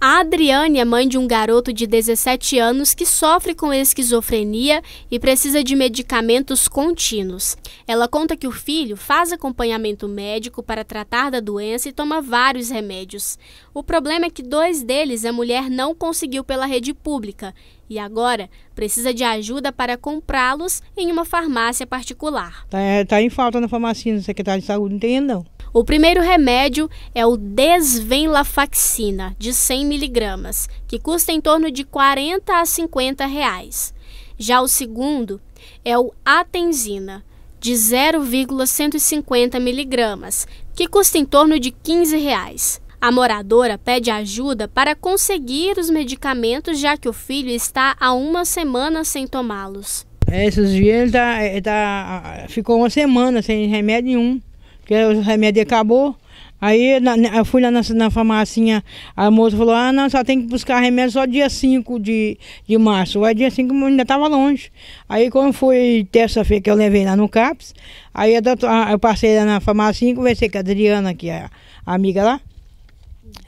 A Adriane é mãe de um garoto de 17 anos que sofre com esquizofrenia e precisa de medicamentos contínuos. Ela conta que o filho faz acompanhamento médico para tratar da doença e toma vários remédios. O problema é que dois deles a mulher não conseguiu pela rede pública e agora precisa de ajuda para comprá-los em uma farmácia particular. Está é, tá em falta na farmácia no secretário de saúde, não tem não. O primeiro remédio é o desvenlafaxina, de 100 miligramas, que custa em torno de 40 a 50 reais. Já o segundo é o atenzina, de 0,150 miligramas, que custa em torno de 15 reais. A moradora pede ajuda para conseguir os medicamentos, já que o filho está há uma semana sem tomá-los. Esses dias ele, tá, tá, ficou uma semana sem remédio nenhum, porque o remédio acabou. Aí na, eu fui lá na, na farmácia, a moça falou, ah não, só tem que buscar remédio só dia 5 de, de março. Aí dia 5 ainda estava longe. Aí quando foi terça-feira que eu levei lá no CAPS, aí eu, eu passei lá na farmácia e conversei com a Adriana, que é a amiga lá.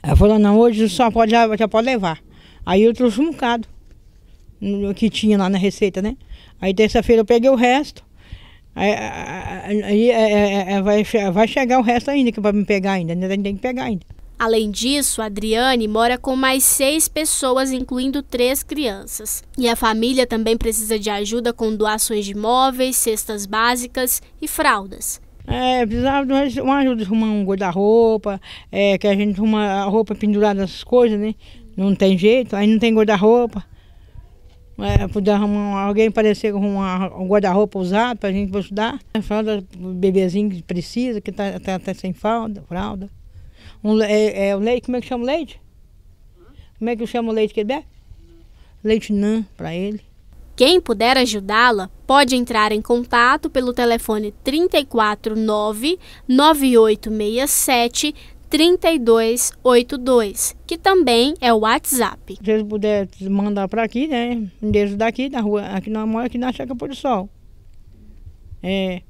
Ela falou, não, hoje só pode, já pode levar. Aí eu trouxe um bocado que tinha lá na receita, né? Aí terça-feira eu peguei o resto. Aí, aí é, é, é, é vai, vai chegar o resto ainda, que vai é me pegar ainda, ainda né? Tem que pegar ainda. Além disso, Adriane mora com mais seis pessoas, incluindo três crianças. E a família também precisa de ajuda com doações de móveis, cestas básicas e fraldas. É, precisava de uma ajuda, arrumar um guarda-roupa, é, que a gente arruma a roupa pendurada, essas coisas, né? Não tem jeito, aí não tem guarda-roupa. É, arrumar alguém parecer com uma, um guarda-roupa usado para a gente estudar. É fralda, bebezinho que precisa, que está tá, tá sem fralda. fralda. Um, é, é, o leite, como é que chama o leite? Como é que chama o leite que ele bebe? Leite nã para ele. Quem puder ajudá-la pode entrar em contato pelo telefone 349 9867 3282, que também é o WhatsApp. Se eles puderem mandar para aqui, né? Endereço daqui, na rua, aqui na mora aqui na Checa Pôr do Sol. É,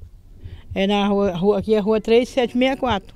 é na rua, rua, aqui é a rua 3764.